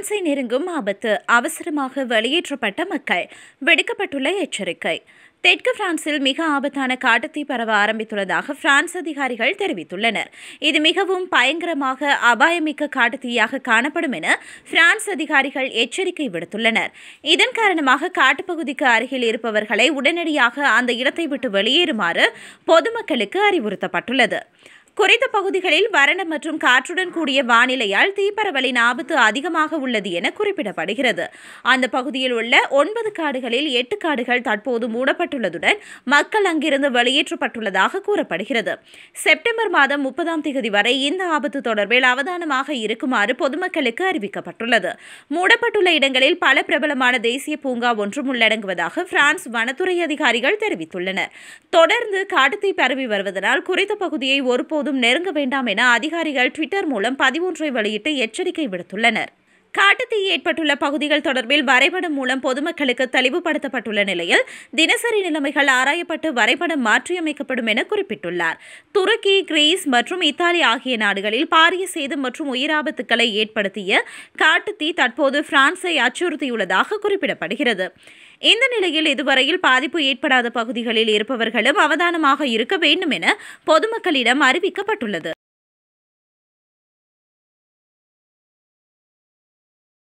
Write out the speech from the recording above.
பிரான்சை நெருங்கும் ஆபத்து அவசரமாக வெளியேற்றப்பட்ட மக்கள் விடுக்கப்பட்டுள்ள எச்சரிக்கை தெற்கு பிரான்சில் மிக ஆபத்தான காட்டுத்தீ பரவ ஆரம்பித்துள்ளதாக பிரான்ஸ் அதிகாரிகள் தெரிவித்துள்ளனர் இது மிகவும் பயங்கரமாக அபாயமிக்க காட்டுத்தீயாக காணப்படும் என பிரான்ஸ் அதிகாரிகள் எச்சரிக்கை விடுத்துள்ளனர் இதன் காரணமாக காட்டுப்பகுதிக்கு அருகில் இருப்பவர்களை உடனடியாக அந்த இடத்தை விட்டு வெளியேறுமாறு பொதுமக்களுக்கு அறிவுறுத்தப்பட்டுள்ளது குறித்த பகுதிகளில் வறண்ட மற்றும் காற்றுடன் கூடிய வானிலையால் தீப்பரவலின் ஆபத்து அதிகமாக உள்ளது என குறிப்பிடப்படுகிறது அந்த பகுதியில் உள்ள ஒன்பது காடுகளில் எட்டு காடுகள் தற்போது மூடப்பட்டுள்ளதுடன் மக்கள் அங்கிருந்து வெளியேற்றப்பட்டுள்ளதாக கூறப்படுகிறது செப்டம்பர் மாதம் முப்பதாம் தேதி வரை இந்த ஆபத்து தொடர்பில் அவதானமாக இருக்குமாறு பொதுமக்களுக்கு அறிவிக்கப்பட்டுள்ளது மூடப்பட்டுள்ள இடங்களில் பல பிரபலமான தேசிய பூங்கா ஒன்றும் உள்ளடங்குவதாக பிரான்ஸ் வனத்துறை அதிகாரிகள் தெரிவித்துள்ளனர் தொடர்ந்து காட்டுத்தீ பரவி வருவதனால் குறித்த பகுதியை ஒருபோது ஒருபோதும் நெருங்க வேண்டாம் என அதிகாரிகள் ட்விட்டர் மூலம் பதிவொன்றை வெளியிட்டு எச்சரிக்கை விடுத்துள்ளனர் காட்டுத்தீ ஏற்பட்டுள்ள பகுதிகள் தொடர்பில் வரைபடம் மூலம் பொதுமக்களுக்கு தெளிவுபடுத்தப்பட்டுள்ள நிலையில் தினசரி நிலைமைகள் ஆராயப்பட்டு வரைபடம் மாற்றியமைக்கப்படும் என குறிப்பிட்டுள்ளார் துருக்கி கிரீஸ் மற்றும் இத்தாலி ஆகிய நாடுகளில் பாரிய சேதம் மற்றும் உயிராபத்துக்களை ஏற்படுத்திய காட்டுத்தீ தற்போது பிரான்ஸை அச்சுறுத்தியுள்ளதாக குறிப்பிடப்படுகிறது இந்த நிலையில் இதுவரையில் பாதிப்பு ஏற்படாத பகுதிகளில் இருப்பவர்களும் அவதானமாக இருக்க வேண்டும் என பொதுமக்களிடம் அறிவிக்கப்பட்டுள்ளது